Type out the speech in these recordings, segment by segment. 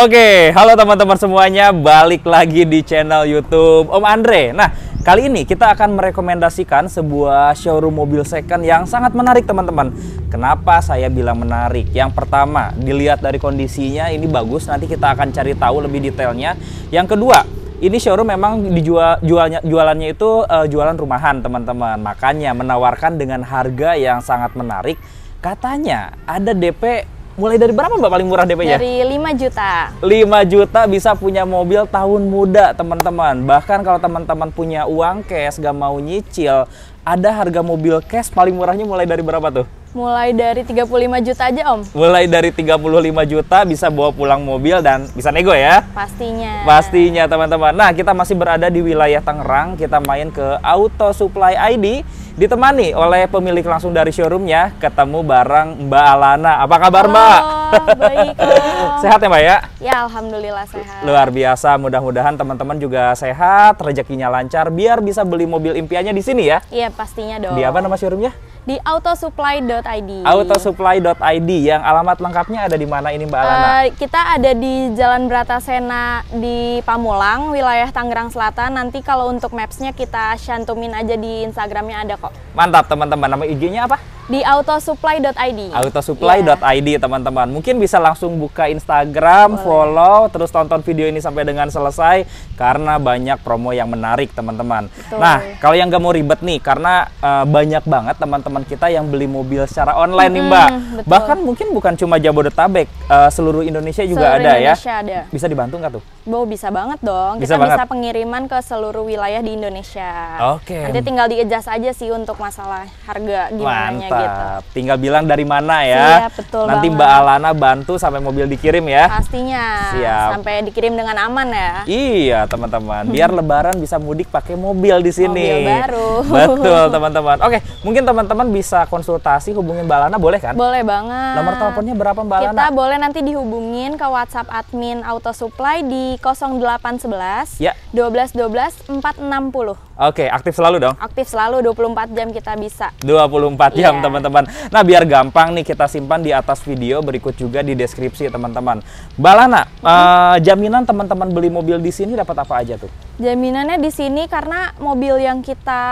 Oke, halo teman-teman semuanya, balik lagi di channel YouTube Om Andre. Nah, kali ini kita akan merekomendasikan sebuah showroom mobil second yang sangat menarik teman-teman. Kenapa saya bilang menarik? Yang pertama, dilihat dari kondisinya ini bagus, nanti kita akan cari tahu lebih detailnya. Yang kedua, ini showroom memang dijual jualnya jualannya itu uh, jualan rumahan teman-teman makanya menawarkan dengan harga yang sangat menarik katanya ada DP Mulai dari berapa Mbak paling murah DP-nya? Dari 5 juta. 5 juta bisa punya mobil tahun muda, teman-teman. Bahkan kalau teman-teman punya uang cash, gak mau nyicil, ada harga mobil cash paling murahnya mulai dari berapa tuh? Mulai dari 35 juta aja om. Mulai dari 35 juta bisa bawa pulang mobil dan bisa nego ya? Pastinya. Pastinya teman-teman. Nah kita masih berada di wilayah Tangerang. Kita main ke Auto Supply ID. Ditemani oleh pemilik langsung dari showroomnya. Ketemu bareng Mbak Alana. Apa kabar Halo. Mbak? baiklah. sehat ya Mbak ya? Ya, alhamdulillah sehat. Luar biasa. Mudah-mudahan teman-teman juga sehat, rezekinya lancar biar bisa beli mobil impiannya di sini ya. Iya, pastinya dong. Di apa nama showroomnya? Di autosupply.id. Autosupply.id yang alamat lengkapnya ada di mana ini Mbak Alana? Eh, kita ada di Jalan Bratasena di Pamulang, wilayah Tangerang Selatan. Nanti kalau untuk mapsnya kita cantumin aja di Instagramnya ada kok. Mantap teman-teman. Nama IG-nya apa? di autosupply.id. Autosupply.id yeah. teman-teman. Mungkin bisa langsung buka Instagram, Boleh. follow, terus tonton video ini sampai dengan selesai karena banyak promo yang menarik teman-teman. Nah, kalau yang gak mau ribet nih karena uh, banyak banget teman-teman kita yang beli mobil secara online hmm, nih Mbak. Betul. Bahkan mungkin bukan cuma Jabodetabek, uh, seluruh Indonesia juga seluruh ada ya. Indonesia ya. Ada. Bisa dibantu nggak tuh? Bo bisa banget dong. Bisa kita banget. bisa pengiriman ke seluruh wilayah di Indonesia. Oke. Okay. Nanti tinggal di-adjust aja sih untuk masalah harga gimana Mantap. Gitu. Mantap. Iya. Gitu. Tinggal bilang dari mana ya. Siap, betul Nanti banget. Mbak Alana bantu sampai mobil dikirim ya. Pastinya. Siap. Sampai dikirim dengan aman ya. Iya, teman-teman. Biar lebaran bisa mudik pakai mobil di sini. Mobil baru. Betul, teman-teman. Oke, mungkin teman-teman bisa konsultasi hubungin Mbak Alana boleh kan? Boleh banget. Nomor teleponnya berapa Mbak Alana? Kita boleh nanti dihubungin ke WhatsApp admin Auto Supply di 0811 ya. 12 12 460. Oke, okay, aktif selalu dong. Aktif selalu 24 jam kita bisa. 24 jam teman iya. teman-teman. Nah, biar gampang nih kita simpan di atas video berikut juga di deskripsi teman-teman. Balana, hmm. uh, jaminan teman-teman beli mobil di sini dapat apa aja tuh? Jaminannya di sini karena mobil yang kita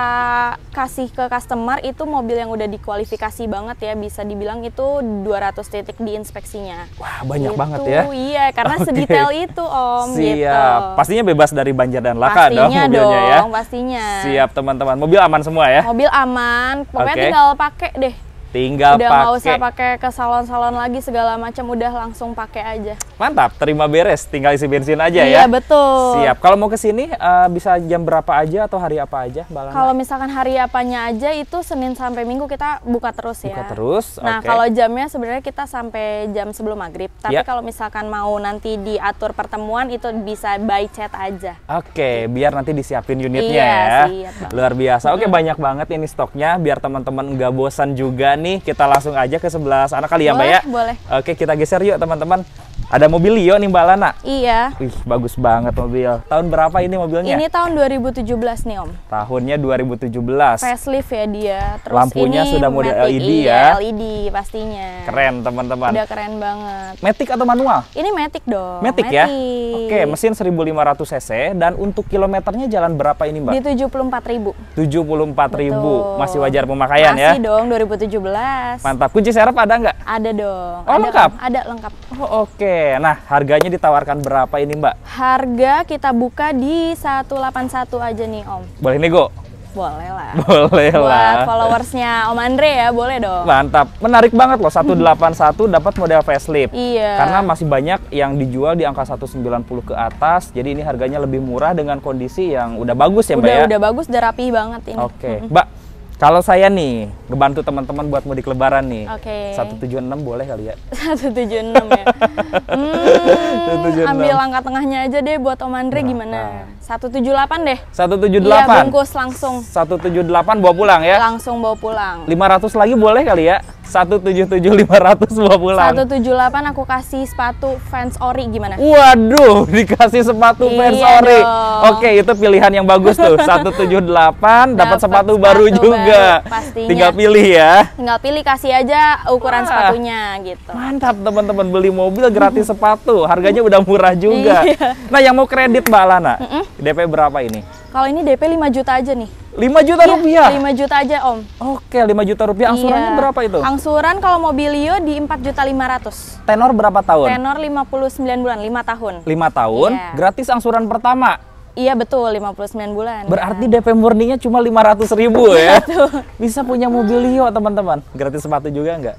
kasih ke customer itu mobil yang udah dikualifikasi banget ya, bisa dibilang itu 200 titik di inspeksinya. Wah, banyak gitu, banget ya. Iya, karena okay. sedetail itu, Om. Siap. Gitu. Pastinya bebas dari banjir dan laka pastinya dong mobilnya ya. dong, ya. pastinya. Siap, teman-teman. Mobil aman semua ya? Mobil aman. Pokoknya okay. tinggal pakai deh Tinggal udah pakai. Udah nggak usah pakai ke salon-salon lagi segala macam, udah langsung pakai aja. Mantap, terima beres, tinggal isi bensin aja iya, ya. Iya betul. Siap. Kalau mau kesini, uh, eh, bisa jam berapa aja atau hari apa aja, Kalau misalkan hari apanya aja itu Senin sampai Minggu kita buka terus buka ya. Buka terus. Nah okay. kalau jamnya sebenarnya kita sampai jam sebelum maghrib. Tapi yeah. kalau misalkan mau nanti diatur pertemuan itu bisa by chat aja. Oke, okay, biar nanti disiapin unitnya iya, ya. Siap, Luar biasa. Oke okay, mm. banyak banget ini stoknya, biar teman-teman nggak bosan juga nih, kita langsung aja ke sebelah sana kali ya boleh, Mbak ya. Boleh. Oke, kita geser yuk teman-teman. Ada mobil Leo nih Mbak Lana? Iya. Wih, bagus banget mobil. Tahun berapa ini mobilnya? Ini tahun 2017 nih Om. Tahunnya 2017. Facelift ya dia. Terus Lampunya ini sudah model LED iya, ya? LED pastinya. Keren teman-teman. Udah keren banget. Matic atau manual? Ini Matic dong. Matic, ya? Matic. ya? Oke, mesin 1500 cc dan untuk kilometernya jalan berapa ini Mbak? Di 74.000. 74.000. Masih wajar pemakaian Masih ya? Masih dong 2017. Mantap. Kunci serep ada nggak? Ada dong. Oh, ada lengkap. Kan? Ada lengkap. Oh, oke. Okay nah harganya ditawarkan berapa ini Mbak? Harga kita buka di 181 aja nih Om. Boleh nego? Boleh lah. Boleh lah. followersnya Om Andre ya, boleh dong. Mantap. Menarik banget loh 181 dapat model facelift. Iya. Karena masih banyak yang dijual di angka 190 ke atas. Jadi ini harganya lebih murah dengan kondisi yang udah bagus ya, Mbak ya. Udah bagus, udah rapi banget ini. Oke, Mbak. Kalau saya nih ngebantu teman-teman buat mudik lebaran nih. Oke. Okay. 176 boleh kali ya? 176 ya. hmm, 176. ambil langkah tengahnya aja deh buat Om Andre Berapa? Nah, gimana? 178 nah. deh. 178. Iya, bungkus langsung. 178 bawa pulang ya. Langsung bawa pulang. 500 lagi boleh kali ya? 177 500 bawa pulang. 178 aku kasih sepatu fans ori gimana? Waduh, dikasih sepatu iya fans ori. Oke, itu pilihan yang bagus tuh. 178 dapat sepatu, baru juga. Pastinya. Tinggal pilih ya. Tinggal pilih kasih aja ukuran Wah, sepatunya gitu. Mantap teman-teman beli mobil gratis sepatu, harganya udah murah juga. Iya. Nah, yang mau kredit Mbak Lana, mm -mm. DP berapa ini? Kalau ini DP 5 juta aja nih. 5 juta iya, rupiah? 5 juta aja om. Oke, 5 juta rupiah. Angsurannya iya. berapa itu? Angsuran kalau mobilio di 4 juta 500. Tenor berapa tahun? Tenor 59 bulan, 5 tahun. 5 tahun? Iya. Gratis angsuran pertama? Iya betul, 59 bulan. Berarti ya. DP murninya cuma 500 ribu ya? Iya, bisa punya mobil Leo teman-teman. Gratis sepatu juga nggak?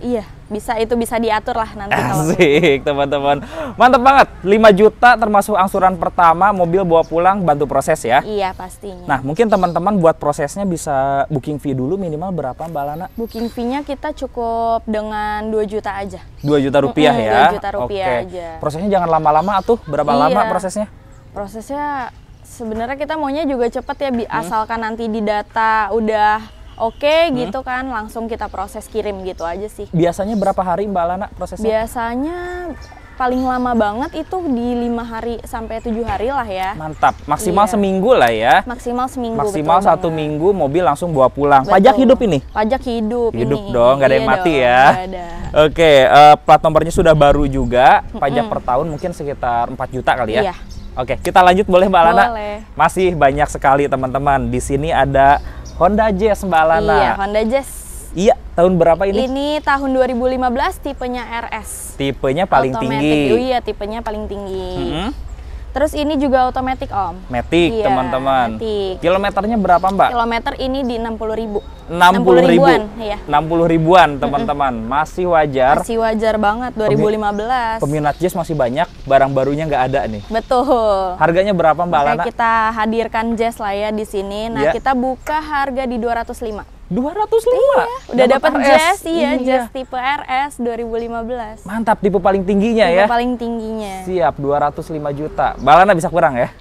Iya, bisa itu bisa diatur lah nanti Asik, teman-teman. Mantap banget. 5 juta termasuk angsuran pertama, mobil bawa pulang bantu proses ya. Iya, pastinya. Nah, mungkin teman-teman buat prosesnya bisa booking fee dulu minimal berapa Mbak Lana? Booking fee-nya kita cukup dengan 2 juta aja. 2 juta rupiah mm -hmm, ya. 2 juta rupiah Oke. aja. Prosesnya jangan lama-lama atuh? Berapa iya. lama prosesnya? prosesnya sebenarnya kita maunya juga cepet ya hmm. asalkan nanti di data udah oke okay, hmm. gitu kan langsung kita proses kirim gitu aja sih biasanya berapa hari mbak Lana prosesnya biasanya paling lama banget itu di lima hari sampai tujuh hari lah ya mantap maksimal iya. seminggu lah ya maksimal seminggu maksimal satu banget. minggu mobil langsung bawa pulang betul. pajak hidup ini pajak hidup hidup ini. dong gak ada iya yang mati dong, ya oke okay, uh, eh, plat nomornya sudah baru juga pajak mm per tahun mungkin sekitar 4 juta kali ya iya Oke, kita lanjut boleh Mbak Lana? Boleh. Masih banyak sekali teman-teman. Di sini ada Honda Jazz Mbak Lana. Iya, Honda Jazz. Iya, tahun berapa ini? Ini tahun 2015, tipenya RS. Tipenya paling Automatic. tinggi. Oh iya, tipenya paling tinggi. Mm -hmm. Terus ini juga otomatis Om. Matic, iya, teman-teman. Matic. Kilometernya berapa, Mbak? Kilometer ini di 60 ribu. 60, 60 ribuan, iya. 60 ribuan, teman-teman. Masih wajar. Masih wajar banget 2015. Peminat Jazz masih banyak, barang barunya nggak ada nih. Betul. Harganya berapa, Mbak Oke, Lana? kita hadirkan Jazz lah ya di sini. Nah, yeah. kita buka harga di 205. 205. lima iya, udah dapat jazz iya, iya tipe RS 2015 mantap tipe paling tingginya tipe ya paling tingginya siap 205 juta balana bisa kurang ya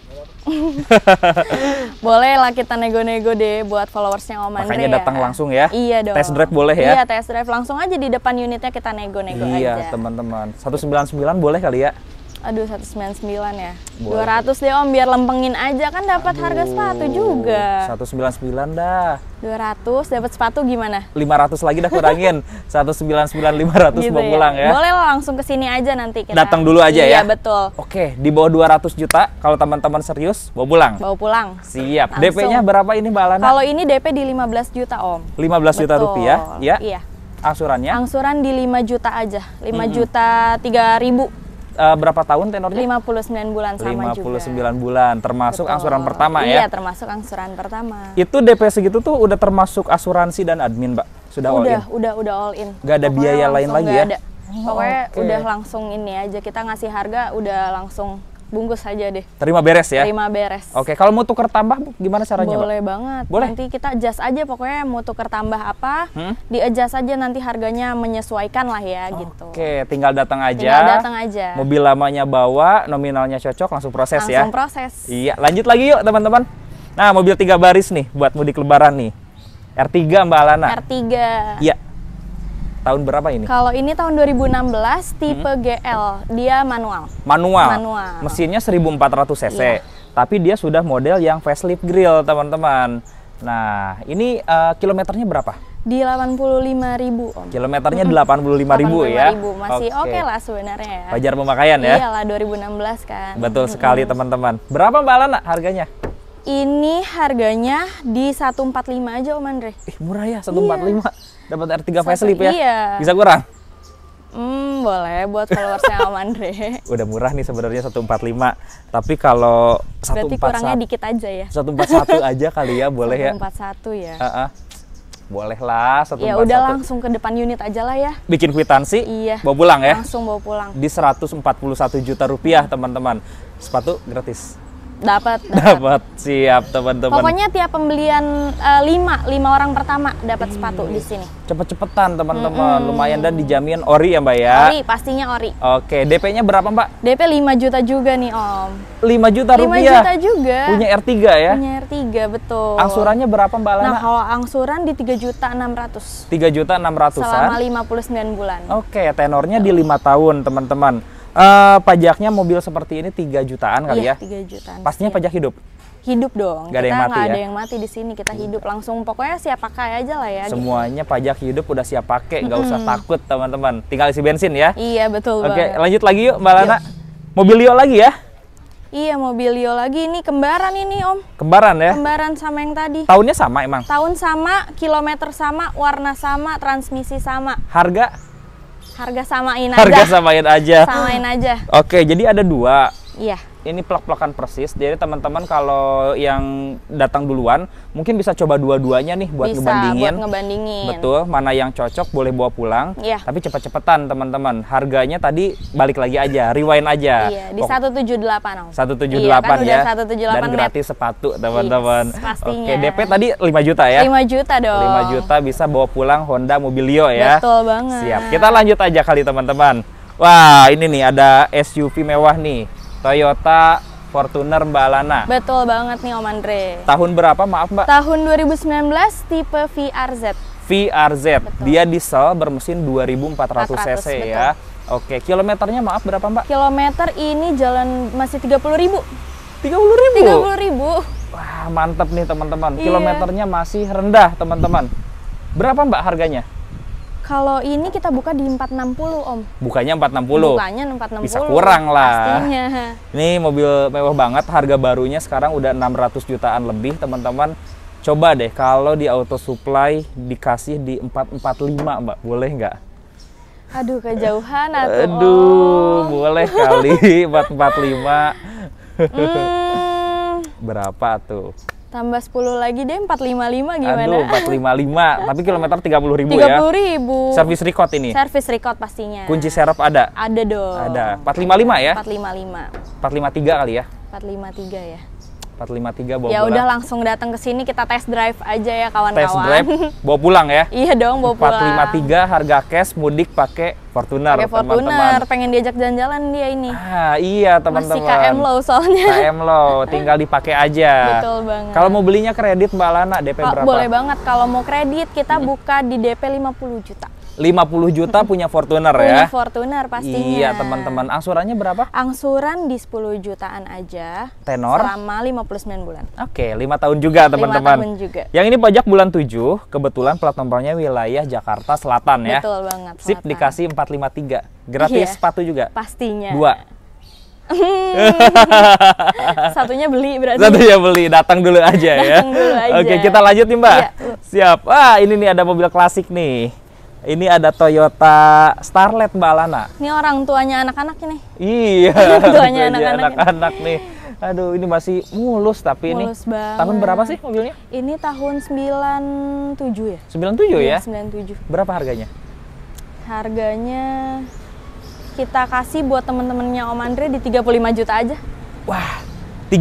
boleh lah kita nego-nego deh buat followersnya Om Andre Makanya ya. datang ya. langsung ya. Iya dong. Test drive boleh ya. Iya, test drive langsung aja di depan unitnya kita nego-nego iya, aja. Iya, teman-teman. 199 boleh kali ya? Aduh 199 ya. Boleh. 200 deh Om biar lempengin aja kan dapat harga sepatu juga. 199 dah. 200 dapat sepatu gimana? 500 lagi dah kurangin. 199 500 gitu mau ya. pulang ya. Boleh lah langsung ke sini aja nanti kita. Datang dulu aja iya, ya. Iya betul. Oke, di bawah 200 juta kalau teman-teman serius bawa pulang. Bawa pulang. Siap. DP-nya berapa ini Mbak Alana? Kalau ini DP di 15 juta Om. 15 betul. juta rupiah ya. Iya. Angsurannya? Angsuran di 5 juta aja. 5 mm -hmm. juta 3 ribu uh, berapa tahun tenornya? 59 bulan sama 59 juga. bulan termasuk Betul. angsuran pertama iya, ya. Iya, termasuk angsuran pertama. Itu DP segitu tuh udah termasuk asuransi dan admin, Mbak. Sudah udah, all in. Udah, udah all in. Gak ada Pokoknya biaya lain lagi ya. Ada. Oh, Pokoknya okay. udah langsung ini aja kita ngasih harga udah langsung bungkus aja deh. Terima beres ya? Terima beres. Oke, kalau mau tuker tambah gimana caranya? Boleh Pak? banget. Boleh. Nanti kita adjust aja pokoknya mau tuker tambah apa, hmm? di adjust aja nanti harganya menyesuaikan lah ya Oke, gitu. Oke, tinggal datang aja. Tinggal datang aja. Mobil lamanya bawa, nominalnya cocok, langsung proses langsung ya? Langsung proses. Iya, lanjut lagi yuk teman-teman. Nah, mobil tiga baris nih buat mudik lebaran nih. R3 Mbak Alana. R3. Iya tahun berapa ini? Kalau ini tahun 2016 hmm. tipe hmm. GL, dia manual. Manual. Manual. Mesinnya 1400 cc. Yeah. Tapi dia sudah model yang facelift grill, teman-teman. Nah, ini uh, kilometernya berapa? Di 85 ribu om. Kilometernya 85 ribu 85 ya? Ribu. Masih oke okay. okay lah sebenarnya ya. Wajar pemakaian ya? Iyalah 2016 kan. Betul sekali teman-teman. Berapa Mbak Lana harganya? Ini harganya di 145 aja Om Andre. Eh, murah ya 145. Iya. Dapat R3 facelift ya. Iya. Bisa kurang? Hmm, boleh buat followersnya Om Andre. Udah murah nih sebenarnya 145. Tapi kalau 141 Berarti kurangnya dikit aja ya. 141 aja kali ya, boleh 141 ya. 141 ya. Uh -uh. Boleh lah, 141. Ya udah langsung ke depan unit aja lah ya. Bikin kwitansi, iya. bawa pulang ya. Langsung bawa pulang. Di 141 juta rupiah, teman-teman. Sepatu gratis. Dapat. Dapat. Siap teman-teman. Pokoknya tiap pembelian uh, lima lima orang pertama dapat hmm. sepatu di sini. Cepet-cepetan teman-teman, -hmm. lumayan dan dijamin ori ya mbak ya. Ori pastinya ori. Oke, DP-nya berapa mbak? DP 5 juta juga nih om. 5 juta rupiah. 5 juta juga. Punya R3 ya? Punya R3 betul. Angsurannya berapa mbak Lana? Nah kalau angsuran di tiga juta enam ratus. Tiga juta enam ratus. Selama lima puluh sembilan bulan. Oke, tenornya di lima tahun teman-teman. Uh, pajaknya mobil seperti ini 3 jutaan kali iya, ya? Tiga jutaan. Pastinya iya. pajak hidup. Hidup dong. Gak ada yang mati ya? ada yang mati di sini, kita hidup langsung. Pokoknya siap pakai aja lah ya. Semuanya pajak hidup udah siap pakai, nggak usah takut teman-teman. Tinggal isi bensin ya. Iya betul. Oke, banget. lanjut lagi yuk Mbak Lana. Mobil Leo lagi ya? Iya, mobil Leo lagi. Ini kembaran ini, Om. Kembaran ya? Kembaran sama yang tadi. Tahunnya sama emang? Tahun sama, kilometer sama, warna sama, transmisi sama. Harga? Harga samain aja. Harga samain aja. Samain aja. Oke, jadi ada dua. Iya ini plak-plakan persis. Jadi teman-teman kalau yang datang duluan mungkin bisa coba dua-duanya nih buat bisa, ngebandingin. Buat ngebandingin. Betul, mana yang cocok boleh bawa pulang. Iya. Tapi cepat cepetan teman-teman. Harganya tadi balik lagi aja, rewind aja. Iya, di 178 Satu 178 iya, kan ya. 178 dan gratis net. sepatu teman-teman. Yes, Oke, DP tadi 5 juta ya. 5 juta dong. 5 juta bisa bawa pulang Honda Mobilio ya. Betul banget. Siap. Kita lanjut aja kali teman-teman. Wah, ini nih ada SUV mewah nih. Toyota Fortuner Mbak Alana. Betul banget nih Om Andre. Tahun berapa maaf Mbak? Tahun 2019 tipe VRZ. VRZ. Betul. Dia diesel bermesin 2400 cc ya. betul. ya. Oke, kilometernya maaf berapa Mbak? Kilometer ini jalan masih 30 ribu. 30 ribu? 30 ribu. Wah mantep nih teman-teman. Iya. Kilometernya masih rendah teman-teman. Berapa Mbak harganya? Kalau ini kita buka di 460 Om. Bukanya 460. Bukanya 460. Bisa kurang lah. Pastinya. Ini mobil mewah banget, harga barunya sekarang udah 600 jutaan lebih, teman-teman. Coba deh kalau di auto supply dikasih di 445, Mbak. Boleh nggak? Aduh, kejauhan atau Aduh, om. boleh kali 445. hmm. Berapa tuh? Tambah 10 lagi deh 455 gimana? Aduh 455 tapi kilometer 30 ribu 30 ya? 30 ribu. Servis record ini? Servis record pastinya. Kunci serep ada? Ada dong. Ada. 455 ya? 455. 453 kali ya? 453 ya. 453 bawa ya pulang. udah langsung datang ke sini kita test drive aja ya kawan-kawan. Test drive bawa pulang ya. iya dong bawa pulang. 453 harga cash mudik pakai Fortuner. Pakai Fortuner, teman -teman. pengen diajak jalan-jalan dia ini. Ah, iya teman-teman. Masih KM low soalnya. KM low, tinggal dipakai aja. Betul banget. Kalau mau belinya kredit Mbak Lana DP oh, berapa? Boleh banget kalau mau kredit kita hmm. buka di DP 50 juta. 50 juta punya Fortuner punya ya. Punya Fortuner pastinya. Iya, teman-teman. Angsurannya berapa? Angsuran di 10 jutaan aja. Tenor? Selama 59 bulan. Oke, okay, 5 tahun juga, teman-teman. tahun juga. Yang ini pajak bulan 7, kebetulan plat nomornya wilayah Jakarta Selatan ya. Betul banget. Sip empat dikasih 453. Gratis iya, sepatu juga. Pastinya. Dua. Hmm. Satunya beli berarti. Satunya beli, datang dulu aja ya. datang ya. Dulu aja. Oke, kita lanjut nih, Mbak. Iya. Siap. wah ini nih ada mobil klasik nih. Ini ada Toyota Starlet balana. Ini orang tuanya anak-anak ini. Iya. tuanya iya, anak-anak. nih. Aduh, ini masih mulus tapi mulus ini. Banget. Tahun berapa sih mobilnya? Ini tahun 97 ya. 97 iya, ya? 97. Berapa harganya? Harganya kita kasih buat temen-temennya Om Andre di 35 juta aja. Wah, 35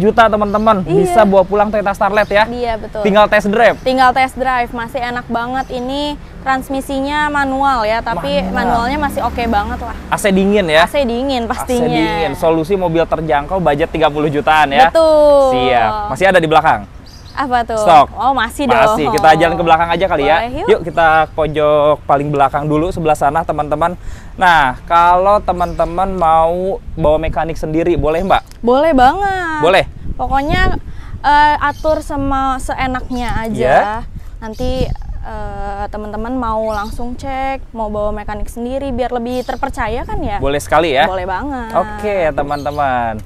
juta teman-teman iya. bisa bawa pulang Toyota Starlet ya. Iya betul. Tinggal test drive. Tinggal test drive masih enak banget ini transmisinya manual ya, tapi manual. manualnya masih oke okay banget lah. AC dingin ya? AC dingin pastinya. AC dingin. Solusi mobil terjangkau budget 30 jutaan ya. Betul. Siap. Masih ada di belakang. Apa tuh? Stok. Oh, masih, masih. dong. Masih. Kita jalan ke belakang aja kali ya. Boleh, ya. Yuk. yuk kita pojok paling belakang dulu sebelah sana teman-teman. Nah, kalau teman-teman mau bawa mekanik sendiri, boleh Mbak? Boleh banget. Boleh. Pokoknya uh, atur sama seenaknya aja. Yeah. Nanti uh, teman-teman mau langsung cek, mau bawa mekanik sendiri biar lebih terpercaya kan ya? Boleh sekali ya? Boleh banget. Oke, teman-teman.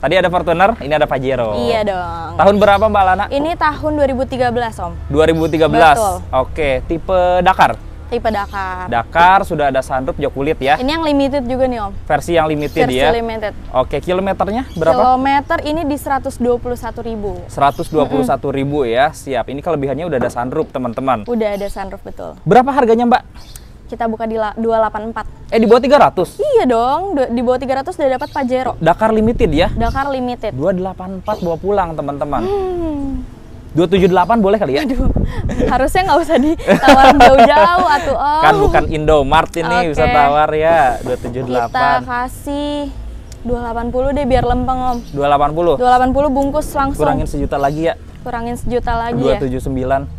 Tadi ada Fortuner, ini ada Pajero. Iya dong. Tahun berapa Mbak Lana? Ini tahun 2013, Om. 2013. Oke, Oke, tipe Dakar. Tipe Dakar. Dakar sudah ada sunroof jok kulit ya. Ini yang limited juga nih Om. Versi yang limited Versi ya. Versi limited. Oke, kilometernya berapa? Kilometer ini di 121.000. 121.000 satu ribu ya. Siap. Ini kelebihannya udah ada sunroof, teman-teman. Udah ada sunroof betul. Berapa harganya, Mbak? kita buka di 284. Eh di bawah 300? Iya dong, di bawah 300 udah dapat Pajero. Dakar Limited ya? Dakar Limited. 284 bawa pulang teman-teman. Hmm. 278 boleh kali ya? Aduh, harusnya nggak usah ditawar jauh-jauh atau oh. Kan bukan Mart ini okay. bisa tawar ya 278. Kita kasih 280 deh biar lempeng om. 280. 280 bungkus langsung. Kurangin sejuta lagi ya. Kurangin sejuta lagi 279. ya. 279.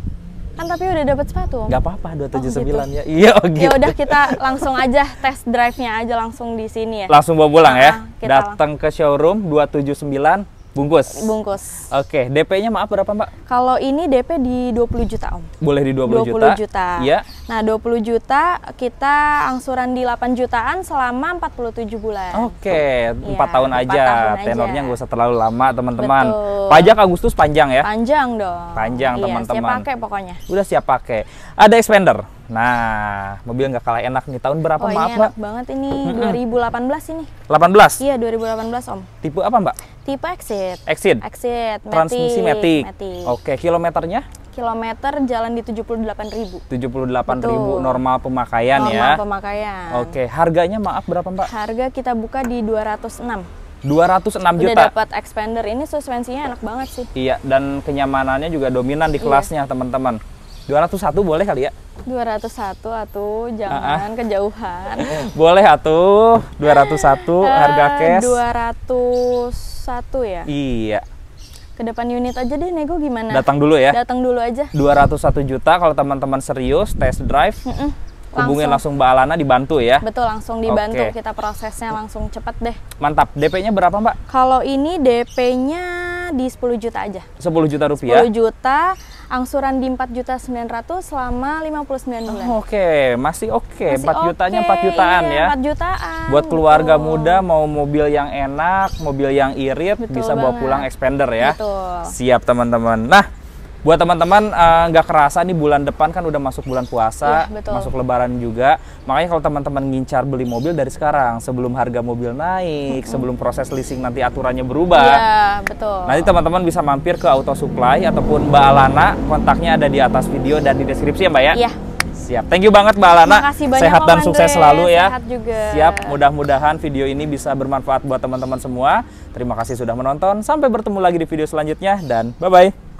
Kan tapi udah dapat sepatu om. Gak apa-apa 279 oh, gitu. ya. Iya oke oh, ya gitu. Ya udah kita langsung aja test drive-nya aja langsung di sini ya. Langsung bawa pulang ya. nah, ya. Datang ke showroom 279 Bungkus. Bungkus. Oke, DP-nya maaf berapa, Mbak? Kalau ini DP di 20 juta, Om. Boleh di 20, 20 juta. 20 juta. Iya. Nah, 20 juta kita angsuran di 8 jutaan selama 47 bulan. Oke, Tuh. 4 ya, tahun 4 aja. Tahun Tenornya nggak usah terlalu lama, teman-teman. Pajak Agustus panjang ya? Panjang dong. Panjang, teman-teman. Iya, siap pakai pokoknya. Udah siap pakai. Ada expander? Nah, mobil nggak kalah enak nih. Tahun berapa, oh, Maaf, Mbak? Iya, enak banget ini. 2018 ini. 18? Iya, 2018, Om. Tipe apa, Mbak? Tipe Exit. Exit? Exit. Transmisi Matic. Matic. Oke, kilometernya? Kilometer jalan di 78 ribu. 78 Betul. ribu normal pemakaian normal ya? Normal pemakaian. Oke, harganya maaf berapa, Mbak? Harga kita buka di 206. 206 juta. Udah dapat expander ini suspensinya enak banget sih. Iya, dan kenyamanannya juga dominan di iya. kelasnya, teman-teman. Iya. 201 boleh kali ya? 201 atuh jangan uh kejauhan. boleh atuh 201 eh, harga cash. 201 ya? Iya. Ke depan unit aja deh nego gimana? Datang dulu ya. Datang dulu aja. 201 juta kalau teman-teman serius test drive. Mm -mm. Langsung. hubungin langsung Mbak Alana dibantu ya. Betul, langsung dibantu okay. kita prosesnya langsung cepet deh. Mantap. DP-nya berapa, Mbak? Kalau ini DP-nya di 10 juta aja. 10 juta rupiah. 10 juta angsuran di 4 juta 900 selama 59 bulan. Oh, oke, okay. masih oke. Okay. 4 okay. jutanya 4 jutaan iya, ya. 4 jutaan. Buat keluarga Betul. muda mau mobil yang enak, mobil yang irit Betul bisa banget. bawa pulang expander ya. Betul. Siap teman-teman. Nah, buat teman-teman eh, nggak uh, kerasa nih bulan depan kan udah masuk bulan puasa, ya, masuk lebaran juga. Makanya kalau teman-teman ngincar beli mobil dari sekarang sebelum harga mobil naik, sebelum proses leasing nanti aturannya berubah. Iya, betul. Nanti teman-teman bisa mampir ke Auto Supply ataupun Mbak Alana, kontaknya ada di atas video dan di deskripsi ya, Mbak ya. Iya. Siap. Thank you banget Mbak Alana Banyak, Sehat dan Andre. sukses selalu ya. Sehat juga. Siap. Mudah-mudahan video ini bisa bermanfaat buat teman-teman semua. Terima kasih sudah menonton. Sampai bertemu lagi di video selanjutnya dan bye-bye.